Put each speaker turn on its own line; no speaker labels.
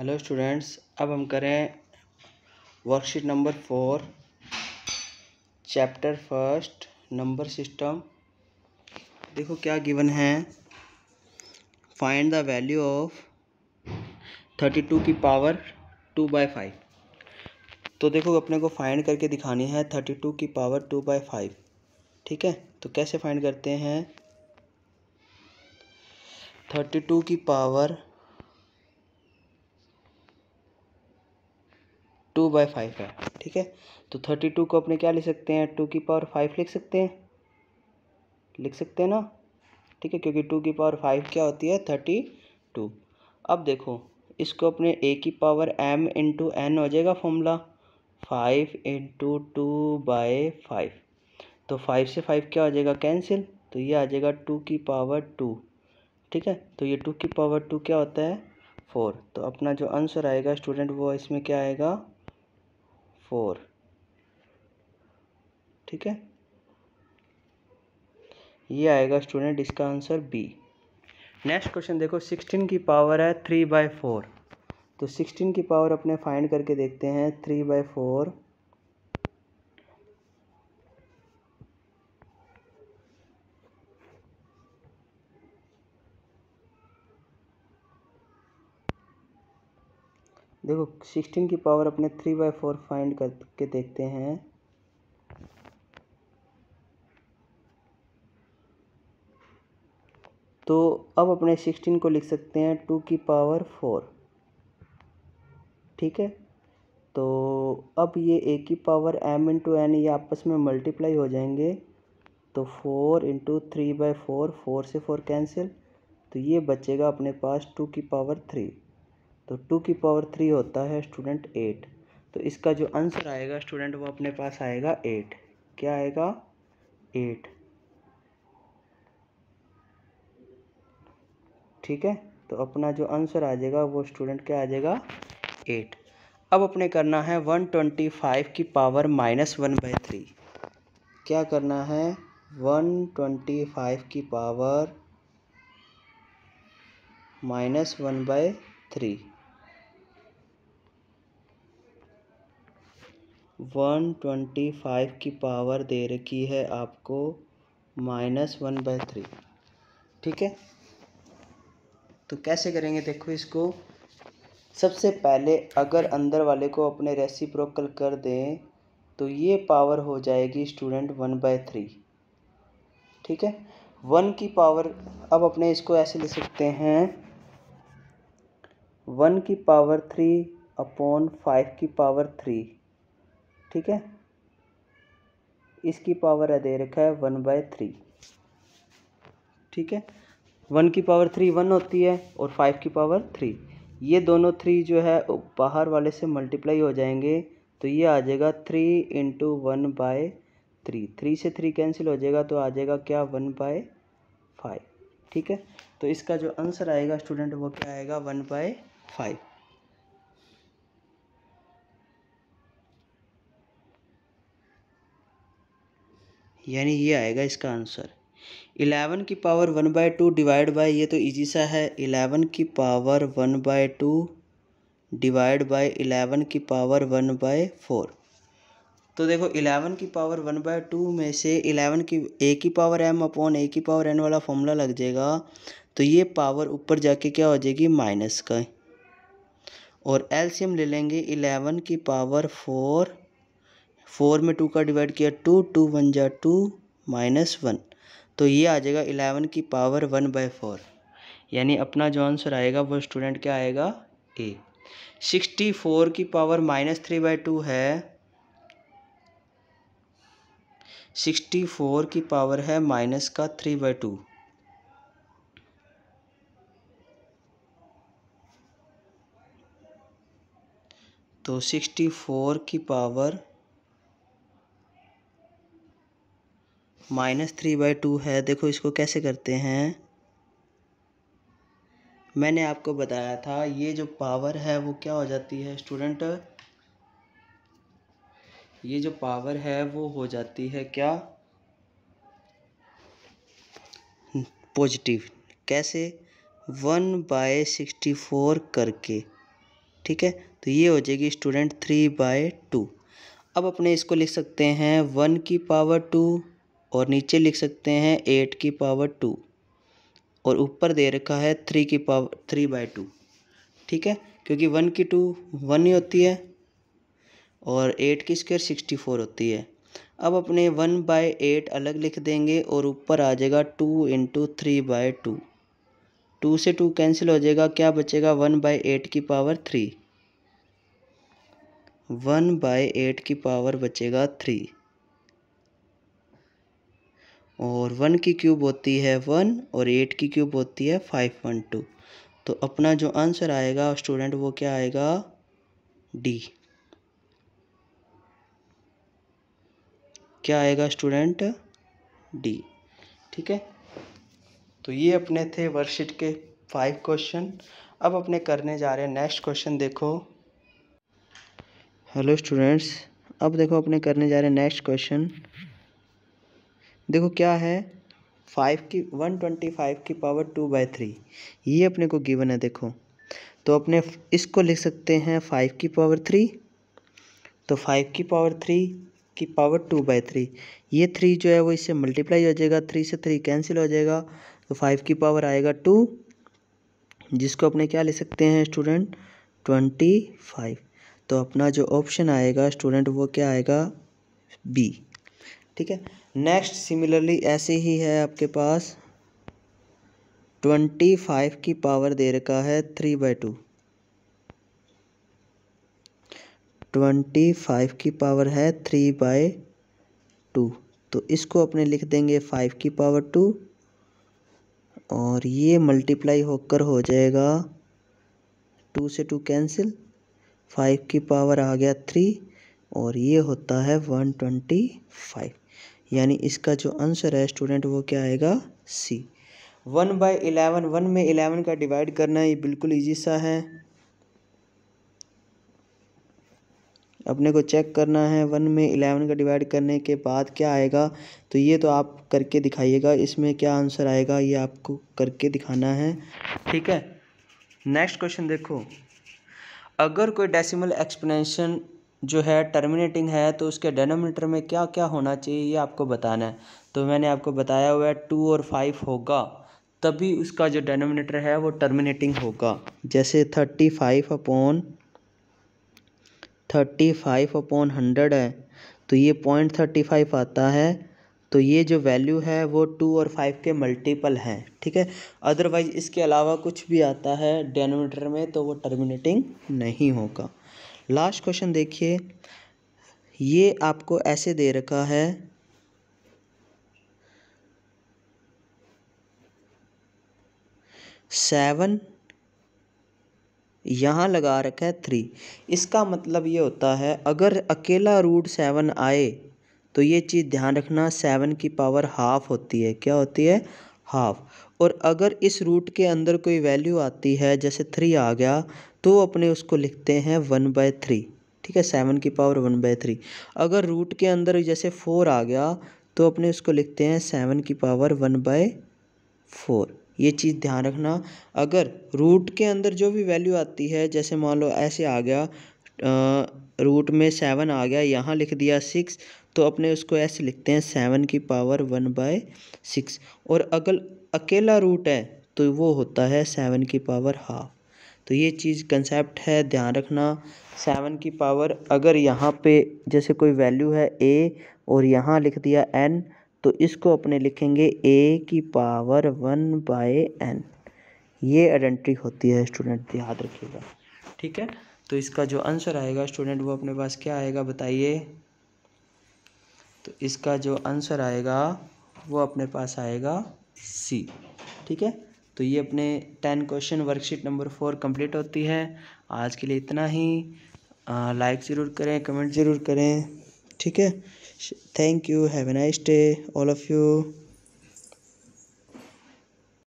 hello students अब हम करें worksheet number four chapter first number system देखो क्या गिवन है find the value of thirty two की पावर टू बाई फाइव तो देखो अपने को फाइंड करके दिखानी है थर्टी टू की पावर टू बाई फाइव ठीक है तो कैसे फाइंड करते हैं थर्टी टू की पावर टू बाई फाइव है ठीक है तो थर्टी टू को अपने क्या लिख सकते हैं टू की पावर फाइव लिख सकते हैं लिख सकते हैं ना ठीक है क्योंकि टू की पावर फाइव क्या होती है थर्टी टू अब देखो इसको अपने ए की पावर एम इंटू एन हो जाएगा formula five into two by five तो फाइव से फाइव क्या हो जाएगा कैंसिल तो ये आ जाएगा टू की पावर टू ठीक है तो ये टू की पावर टू क्या होता है फोर तो अपना जो आंसर आएगा स्टूडेंट वो इसमें क्या आएगा फोर ठीक है ये आएगा स्टूडेंट इसका आंसर बी नेक्स्ट क्वेश्चन देखो सिक्सटीन की पावर है थ्री बाय फोर तो सिक्सटीन की पावर अपने फाइंड करके देखते हैं थ्री बाय फोर देखो सिक्सटीन की पावर अपने थ्री बाई फोर फाइंड करके देखते हैं तो अब अपने सिक्सटीन को लिख सकते हैं टू की पावर फोर ठीक है तो अब ये ए की पावर एम इंटू एन ये आपस में मल्टीप्लाई हो जाएंगे तो four into three by four four से फोर कैंसिल तो ये बचेगा अपने पास टू की पावर थ्री तो टू की पावर थ्री होता है स्टूडेंट एट तो इसका जो आंसर आएगा स्टूडेंट वो अपने पास आएगा एट क्या आएगा एट ठीक है तो अपना जो आंसर आ जाएगा वो स्टूडेंट क्या आ जाएगा एट अब अपने करना है वन ट्वेंटी फाइव की power minus one by three क्या करना है वन ट्वेंटी फाइव की power minus one by three one twenty five की पावर दे रखी है आपको माइनस वन बाई थ्री ठीक है तो कैसे करेंगे देखो इसको सबसे पहले अगर अंदर वाले को अपने रेसिप्रोकल कर दें तो ये पावर हो जाएगी स्टूडेंट वन बाय थ्री ठीक है वन की पावर अब अपने इसको ऐसे ले सकते हैं वन की पावर थ्री अपॉन फाइव की पावर थ्री ठीक है इसकी पावर है दे रखा है वन बाय थ्री ठीक है वन की पावर थ्री वन होती है और फाइव की पावर थ्री ये दोनों थ्री जो है बाहर वाले से मल्टीप्लाई हो जाएंगे तो ये आ जाएगा three into one by three three से थ्री कैंसिल हो जाएगा तो आ जाएगा क्या वन बाय फाइव ठीक है तो इसका जो आंसर आएगा स्टूडेंट वो क्या आएगा वन बाय फाइव यानी ये आएगा इसका आंसर इलेवन की power one by two divide by ये तो इजी सा है इलेवन की power one by two divide by eleven की पावर वन बाय फोर तो देखो इलेवन की पावर वन बाय टू में से इलेवन की ए की पावर एम अपॉन ए की पावर एन वाला फॉर्मूला लग जाएगा तो ये पावर ऊपर जाके क्या हो जाएगी माइनस का और एल्शियम ले लेंगे इलेवन की पावर फोर फोर में टू का डिवाइड किया टू टू वन जा टू माइनस वन तो ये आ जाएगा इलेवन की पावर वन बाई फोर यानी अपना जो आंसर आएगा वो स्टूडेंट क्या आएगा ए सिक्सटी फोर की power minus three by two है सिक्सटी फोर की पावर है माइनस का थ्री बाय टू तो सिक्सटी फोर की power minus three by two है देखो इसको कैसे करते हैं मैंने आपको बताया था ये जो पावर है वो क्या हो जाती है स्टूडेंट ये जो पावर है वो हो जाती है क्या पॉजिटिव कैसे वन बाय सिक्सटी फोर करके ठीक है तो ये हो जाएगी स्टूडेंट थ्री बाय टू अब अपने इसको लिख सकते हैं वन की पावर टू और नीचे लिख सकते हैं एट की पावर टू और ऊपर दे रखा है थ्री की पावर थ्री बाई टू ठीक है क्योंकि वन की टू वन ही होती है और एट की स्क्वायर सिक्सटी फोर होती है अब अपने वन बाय एट अलग लिख देंगे और ऊपर आ जाएगा two into three by two two से टू कैंसिल हो जाएगा क्या बचेगा वन बाय एट की power three one by eight की पावर बचेगा थ्री और वन की क्यूब होती है वन और एट की क्यूब होती है फाइव वन टू तो अपना जो आंसर आएगा स्टूडेंट वो क्या आएगा डी क्या आएगा स्टूडेंट डी ठीक है तो ये अपने थे वर्कशीट के फाइव क्वेश्चन अब अपने करने जा रहे हैं नेक्स्ट क्वेश्चन देखो हेलो स्टूडेंट्स अब देखो अपने करने जा रहे हैं नेक्स्ट क्वेश्चन देखो क्या है फाइव की वन ट्वेंटी फाइव की पावर टू बाई थ्री ये अपने को गिवन है देखो तो अपने इसको लिख सकते हैं फाइव की पावर थ्री तो फाइव की पावर थ्री की पावर टू बाई थ्री ये थ्री जो है वो इससे मल्टीप्लाई हो जाएगा थ्री से थ्री कैंसिल हो जाएगा तो फाइव की पावर आएगा टू जिसको अपने क्या ले सकते हैं स्टूडेंट ट्वेंटी फाइव तो अपना जो ऑप्शन आएगा स्टूडेंट वो क्या आएगा बी ठीक है नेक्स्ट सिमिलरली ऐसे ही है आपके पास ट्वेंटी फाइव की पावर दे रखा है three by two twenty five की पावर है थ्री बाय टू तो इसको अपने लिख देंगे फाइव की पावर टू और ये मल्टीप्लाई होकर हो जाएगा टू से टू कैंसिल फाइव की पावर आ गया थ्री और ये होता है वन ट्वेंटी फाइव यानी इसका जो आंसर है स्टूडेंट वो क्या आएगा C one by eleven one में इलेवन का डिवाइड करना ये बिल्कुल इजी सा है अपने को चेक करना है वन में इलेवन का डिवाइड करने के बाद क्या आएगा तो ये तो आप करके दिखाइएगा इसमें क्या आंसर आएगा ये आपको करके दिखाना है ठीक है नेक्स्ट क्वेश्चन देखो अगर कोई डेसिमल एक्सप्लेनेशन जो है टर्मिनेटिंग है तो उसके डेनोमीटर में क्या क्या होना चाहिए ये आपको बताना है तो मैंने आपको बताया हुआ है टू और फाइव होगा तभी उसका जो डेनोमिनेटर है वो टर्मिनेटिंग होगा जैसे thirty five upon thirty five upon hundred है तो ये पॉइंट थर्टी फाइव आता है तो ये जो वैल्यू है वो टू और फाइव के मल्टीपल हैं ठीक है अदरवाइज़ इसके अलावा कुछ भी आता है डेनोमीटर में तो वो टर्मिनेटिंग नहीं होगा लास्ट क्वेश्चन देखिए ये आपको ऐसे दे रखा है सेवन यहाँ लगा रखा है थ्री इसका मतलब ये होता है अगर अकेला रूट सेवन आए तो ये चीज़ ध्यान रखना सेवन की पावर हाफ होती है क्या होती है हाफ और अगर इस रूट के अंदर कोई वैल्यू आती है जैसे थ्री आ गया तो अपने उसको लिखते हैं वन बाय थ्री ठीक है सेवन की पावर वन बाय थ्री अगर रूट के अंदर जैसे फोर आ गया तो अपने उसको लिखते हैं सेवन की पावर वन बाय फोर ये चीज़ ध्यान रखना अगर रूट के अंदर जो भी वैल्यू आती है जैसे मान लो ऐसे आ गया आ, रूट में सेवन आ गया यहाँ लिख दिया सिक्स तो अपने उसको ऐसे लिखते हैं सेवन की पावर वन बाय सिक्स और अगर अकेला रूट है तो वो होता है सेवन की पावर हाफ तो ये चीज़ कंसेप्ट है ध्यान रखना सेवन की पावर अगर यहाँ पे जैसे कोई वैल्यू है ए और यहाँ लिख दिया एन तो इसको अपने लिखेंगे ए की पावर वन बाय एन ये आइडेंटिटी होती है स्टूडेंट याद रखिएगा ठीक है तो इसका जो आंसर आएगा स्टूडेंट वो अपने पास क्या आएगा बताइए तो इसका जो आंसर आएगा वो अपने पास आएगा सी ठीक है तो ये अपने ten question worksheet number four complete होती है आज के लिए इतना ही लाइक ज़रूर करें कमेंट ज़रूर करें ठीक है thank you have a nice day all of you